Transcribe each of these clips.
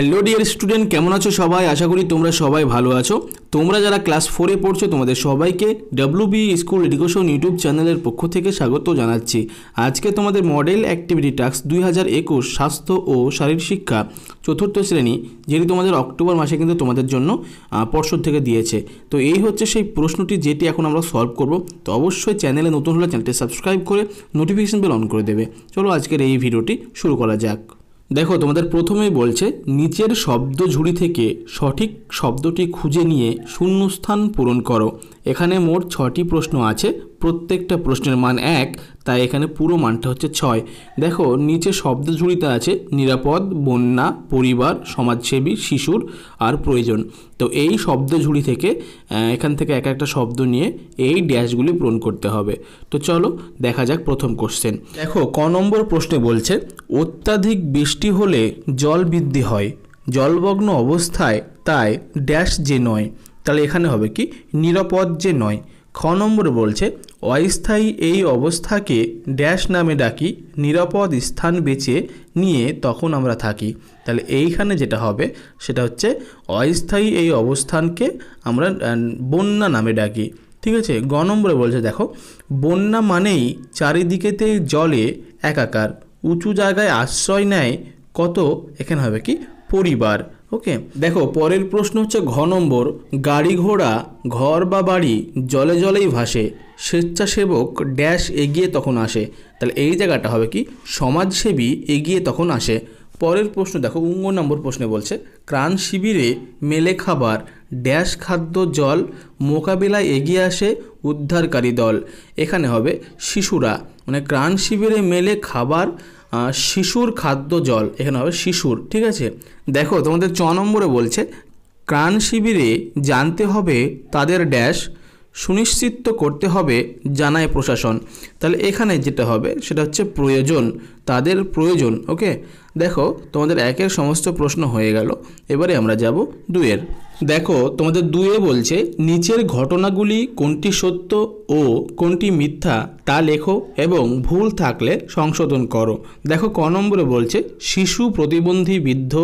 hello dear student কেমন আছো সবাই আশা করি তোমরা সবাই ভালো আছো তোমরা যারা ক্লাস ফোরে পড়ছো তোমাদের সবাইকে বি স্কুল এডুকেশন ইউটিউব চ্যানেলের পক্ষ থেকে স্বাগত জানাচ্ছি আজকে তোমাদের মডেল অ্যাক্টিভিটি টাস্ক দুই হাজার একুশ স্বাস্থ্য ও শারীরিক শিক্ষা চতুর্থ শ্রেণী যেটি তোমাদের অক্টোবর মাসে কিন্তু তোমাদের জন্য পর্ষদ থেকে দিয়েছে তো এই হচ্ছে সেই প্রশ্নটি যেটি এখন আমরা সলভ করব তো অবশ্যই চ্যানেলে নতুন হলে চ্যানেলটি সাবস্ক্রাইব করে নোটিফিকেশন বেল অন করে দেবে চলো আজকের এই ভিডিওটি শুরু করা যাক দেখো তোমাদের প্রথমেই বলছে নিচের শব্দ ঝুড়ি থেকে সঠিক শব্দটি খুঁজে নিয়ে শূন্যস্থান পূরণ করো এখানে মোট ছটি প্রশ্ন আছে প্রত্যেকটা প্রশ্নের মান এক তাই এখানে পুরো মানটা হচ্ছে ছয় দেখো নিচে শব্দ ঝুড়িতে আছে নিরাপদ বন্যা পরিবার সমাজসেবী শিশুর আর প্রয়োজন তো এই শব্দ ঝুড়ি থেকে এখান থেকে এক একটা শব্দ নিয়ে এই ড্যাশগুলি পূরণ করতে হবে তো চলো দেখা যাক প্রথম কোশ্চেন দেখো ক নম্বর প্রশ্নে বলছে অত্যাধিক বৃষ্টি হলে জল বৃদ্ধি হয় জলমগ্ন অবস্থায় তাই ড্যাশ যে নয় তাহলে এখানে হবে কি নিরাপদ যে নয় খ নম্বর বলছে অস্থায়ী এই অবস্থাকে ড্যাশ নামে ডাকি নিরাপদ স্থান বেছে নিয়ে তখন আমরা থাকি তাহলে এইখানে যেটা হবে সেটা হচ্ছে অস্থায়ী এই অবস্থানকে আমরা বন্যা নামে ডাকি ঠিক আছে গ নম্বরে বলছে দেখো বন্যা মানেই চারিদিকেতে জলে একাকার উঁচু জায়গায় আশ্রয় নেয় কত এখানে হবে কি পরিবার ওকে দেখো পরের প্রশ্ন হচ্ছে ঘ নম্বর গাড়ি ঘোড়া ঘর বা বাড়ি জলে জলেই ভাসে স্বেচ্ছাসেবক ড্যাশ এগিয়ে তখন আসে তাহলে এই জায়গাটা হবে কি সমাজসেবী এগিয়ে তখন আসে পরের প্রশ্ন দেখো উঙ্গ নম্বর প্রশ্নে বলছে ক্রাণ শিবিরে মেলে খাবার ড্যাশ খাদ্য জল মোকাবিলায় এগিয়ে আসে উদ্ধারকারী দল এখানে হবে শিশুরা মানে ক্রাণ শিবিরে মেলে খাবার শিশুর খাদ্য জল এখানে হবে শিশুর ঠিক আছে দেখো তোমাদের চ নম্বরে বলছে ত্রাণ শিবিরে জানতে হবে তাদের ড্যাশ সুনিশ্চিত করতে হবে জানায় প্রশাসন তাহলে এখানে যেটা হবে সেটা হচ্ছে প্রয়োজন তাদের প্রয়োজন ওকে দেখো তোমাদের একের সমস্ত প্রশ্ন হয়ে গেল এবারে আমরা যাব দুয়ের দেখো তোমাদের দুয়ে বলছে নিচের ঘটনাগুলি কোনটি সত্য ও কোনটি মিথ্যা তা লেখো এবং ভুল থাকলে সংশোধন করো দেখো ক নম্বরে বলছে শিশু প্রতিবন্ধী বৃদ্ধ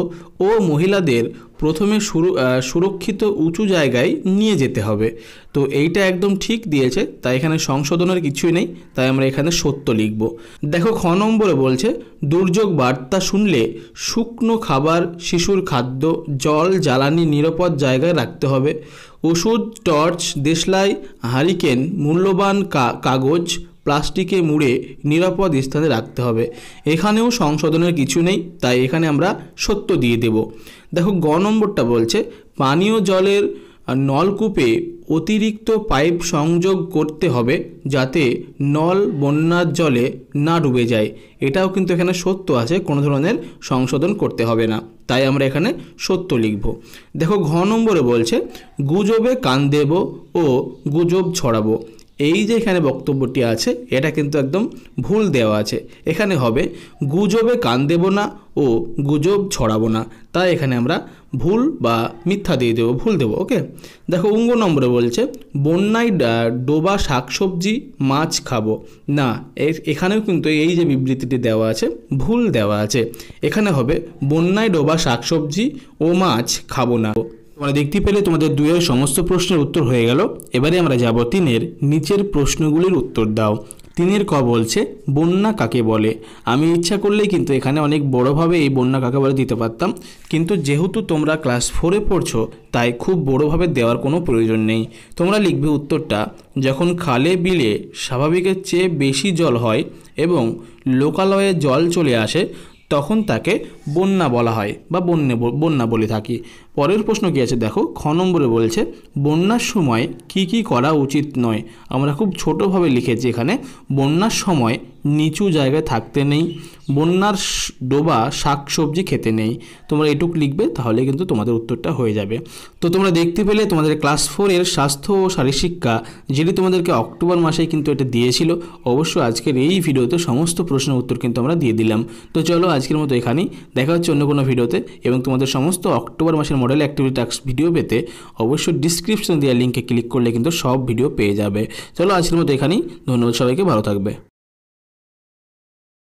ও মহিলাদের প্রথমে সুর সুরক্ষিত উঁচু জায়গায় নিয়ে যেতে হবে তো এইটা একদম ঠিক দিয়েছে তাই এখানে সংশোধনের কিছুই নেই তাই আমরা এখানে সত্য লিখব দেখো খ নম্বরে বলছে দুর্যোগ বার্তা শুনলে শুকনো খাবার শিশুর খাদ্য জল জ্বালানি নিরাপদ জায়গায় রাখতে হবে ওষুধ টর্চ দেশলাই হারিকেন মূল্যবান কাগজ প্লাস্টিকে মুড়ে নিরাপদ স্থানে রাখতে হবে এখানেও সংশোধনের কিছু নেই তাই এখানে আমরা সত্য দিয়ে দেব দেখো গ নম্বরটা বলছে পানীয় জলের নলকূপে অতিরিক্ত পাইপ সংযোগ করতে হবে যাতে নল বন্যার জলে না ডুবে যায় এটাও কিন্তু এখানে সত্য আছে কোনো ধরনের সংশোধন করতে হবে না তাই আমরা এখানে সত্য লিখব দেখো ঘ নম্বরে বলছে গুজবে কান দেব ও গুজব ছড়াবো এই যে এখানে বক্তব্যটি আছে এটা কিন্তু একদম ভুল দেওয়া আছে এখানে হবে গুজবে কান দেব না ও গুজব ছড়াবো না তাই এখানে আমরা ভুল বা মিথ্যা দিয়ে দেবো ভুল দেবো ওকে দেখো উঙ্গ নম্বরে বলছে বন্যায় ডোবা শাকসবজি মাছ খাবো না এখানেও কিন্তু এই যে বিবৃতিটি দেওয়া আছে ভুল দেওয়া আছে এখানে হবে বন্যায় ডোবা শাকসবজি ও মাছ খাবো না তোমরা দেখতে পেলে তোমাদের দুয়ের সমস্ত প্রশ্নের উত্তর হয়ে গেল এবারে আমরা যাব তিনের নিচের প্রশ্নগুলির উত্তর দাও তিনের ক বলছে বন্যা কাকে বলে আমি ইচ্ছা করলেই কিন্তু এখানে অনেক বড়োভাবে এই বন্যা কাকে বলে দিতে পারতাম কিন্তু যেহেতু তোমরা ক্লাস ফোরে পড়ছো তাই খুব বড়োভাবে দেওয়ার কোনো প্রয়োজন নেই তোমরা লিখবে উত্তরটা যখন খালে বিলে স্বাভাবিকের চেয়ে বেশি জল হয় এবং লোকালয়ে জল চলে আসে তখন তাকে বন্যা বলা হয় বা বন্যে বন্যা বলে থাকি পরের প্রশ্ন কী আছে দেখো খ নম্বরে বলছে বন্যার সময় কি কি করা উচিত নয় আমরা খুব ছোটোভাবে লিখেছি এখানে বন্যার সময় নিচু জায়গায় থাকতে নেই বন্যার ডোবা শাক সবজি খেতে নেই তোমরা এটুক লিখবে তাহলে কিন্তু তোমাদের উত্তরটা হয়ে যাবে তো তোমরা দেখতে পেলে তোমাদের ক্লাস ফোরের স্বাস্থ্য ও শারীরশিক্ষা যেটি তোমাদেরকে অক্টোবর মাসে কিন্তু এটা দিয়েছিল অবশ্য আজকের এই ভিডিওতে সমস্ত প্রশ্নের উত্তর কিন্তু আমরা দিয়ে দিলাম তো চলো আজকের মতো এখানেই দেখা হচ্ছে অন্য কোনো ভিডিওতে এবং তোমাদের সমস্ত অক্টোবর মাসের মডেল অ্যাক্টিভিটি টাস্ক ভিডিও পেতে অবশ্যই ডিসক্রিপশন দেওয়া লিঙ্কে ক্লিক করলে কিন্তু সব ভিডিও পেয়ে যাবে চলো আজকের মতো এখানেই ধন্যবাদ সবাইকে ভালো থাকবে